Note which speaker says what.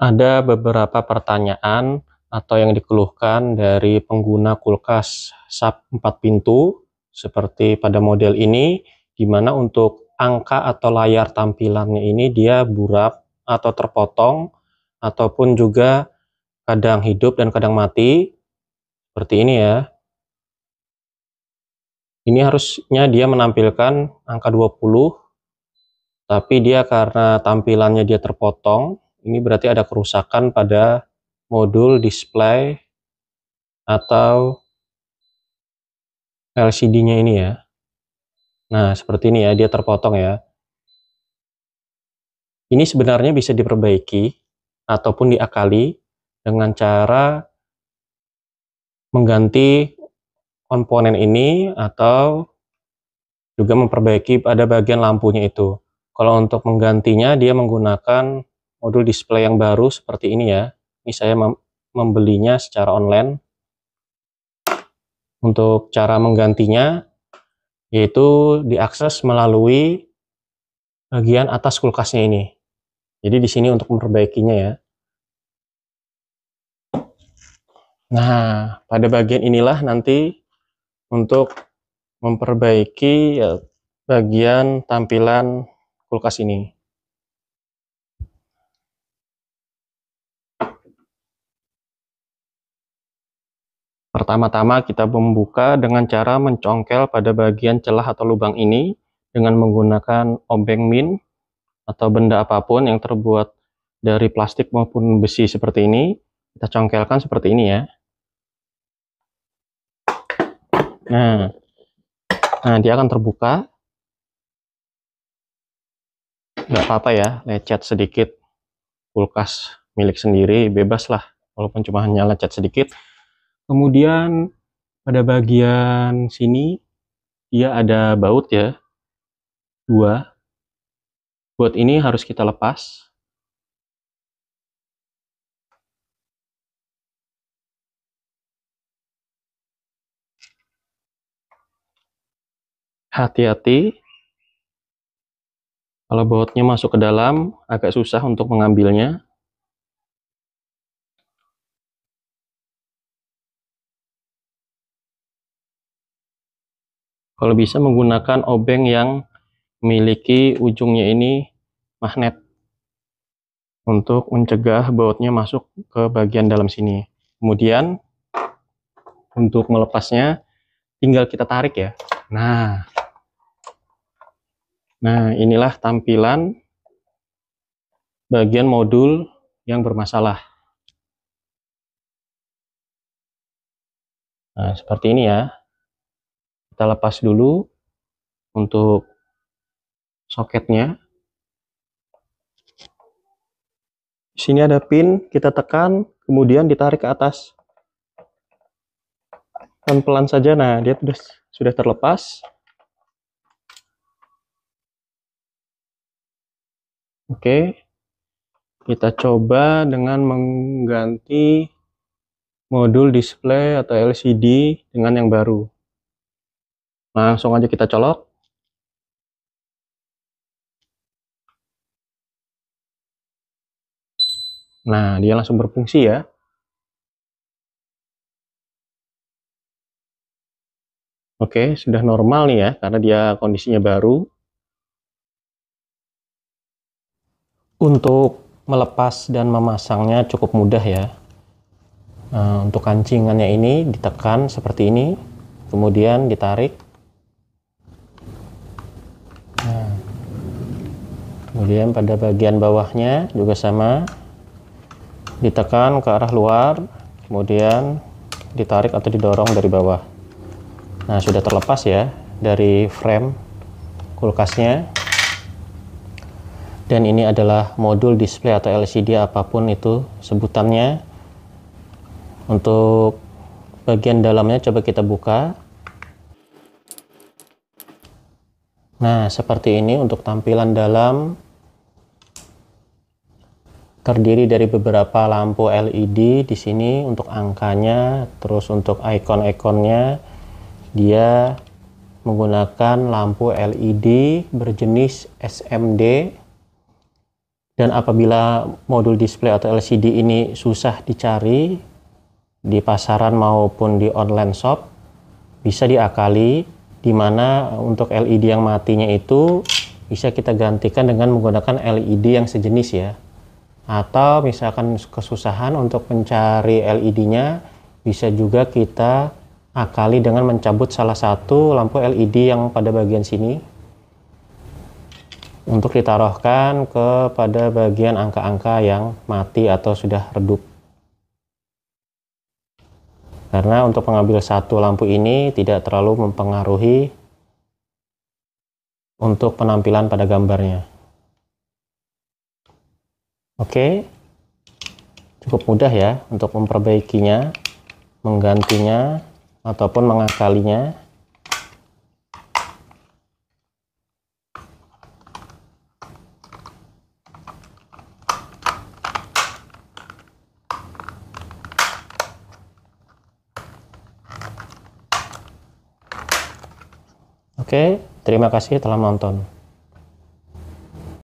Speaker 1: ada beberapa pertanyaan atau yang dikeluhkan dari pengguna kulkas sub 4 pintu seperti pada model ini di mana untuk angka atau layar tampilannya ini dia burap atau terpotong ataupun juga kadang hidup dan kadang mati seperti ini ya. Ini harusnya dia menampilkan angka 20 tapi dia karena tampilannya dia terpotong ini berarti ada kerusakan pada modul display atau LCD-nya ini ya. Nah, seperti ini ya, dia terpotong ya. Ini sebenarnya bisa diperbaiki ataupun diakali dengan cara mengganti komponen ini atau juga memperbaiki pada bagian lampunya itu. Kalau untuk menggantinya dia menggunakan modul display yang baru seperti ini ya. Ini saya membelinya secara online. Untuk cara menggantinya yaitu diakses melalui bagian atas kulkasnya ini. Jadi di sini untuk memperbaikinya ya. Nah, pada bagian inilah nanti untuk memperbaiki ya, bagian tampilan kulkas ini. Pertama-tama kita membuka dengan cara mencongkel pada bagian celah atau lubang ini dengan menggunakan obeng min atau benda apapun yang terbuat dari plastik maupun besi seperti ini. Kita congkelkan seperti ini ya. Nah, nah dia akan terbuka. Nggak apa-apa ya, lecet sedikit kulkas milik sendiri, bebas lah. Walaupun cuma hanya lecet sedikit, Kemudian pada bagian sini dia ada baut ya. Dua. Buat ini harus kita lepas. Hati-hati. Kalau bautnya masuk ke dalam agak susah untuk mengambilnya. Kalau bisa menggunakan obeng yang memiliki ujungnya ini magnet untuk mencegah bautnya masuk ke bagian dalam sini. Kemudian untuk melepasnya tinggal kita tarik ya. Nah. Nah, inilah tampilan bagian modul yang bermasalah. Nah, seperti ini ya kita lepas dulu untuk soketnya Di sini ada pin kita tekan kemudian ditarik ke atas pelan-pelan saja nah dia sudah sudah terlepas oke kita coba dengan mengganti modul display atau LCD dengan yang baru Langsung aja kita colok. Nah, dia langsung berfungsi ya. Oke, sudah normal nih ya, karena dia kondisinya baru. Untuk melepas dan memasangnya cukup mudah ya. Nah, untuk kancingannya ini ditekan seperti ini, kemudian ditarik kemudian pada bagian bawahnya juga sama ditekan ke arah luar kemudian ditarik atau didorong dari bawah nah sudah terlepas ya dari frame kulkasnya dan ini adalah modul display atau LCD apapun itu sebutannya untuk bagian dalamnya coba kita buka Nah, seperti ini untuk tampilan dalam terdiri dari beberapa lampu LED di sini untuk angkanya, terus untuk ikon-ikonnya dia menggunakan lampu LED berjenis SMD dan apabila modul display atau LCD ini susah dicari di pasaran maupun di online shop bisa diakali di mana untuk LED yang matinya itu bisa kita gantikan dengan menggunakan LED yang sejenis ya atau misalkan kesusahan untuk mencari LED-nya bisa juga kita akali dengan mencabut salah satu lampu LED yang pada bagian sini untuk ditaruhkan kepada bagian angka-angka yang mati atau sudah redup karena untuk mengambil satu lampu ini tidak terlalu mempengaruhi untuk penampilan pada gambarnya. Oke, cukup mudah ya untuk memperbaikinya, menggantinya, ataupun mengakalinya. Oke, terima kasih telah menonton.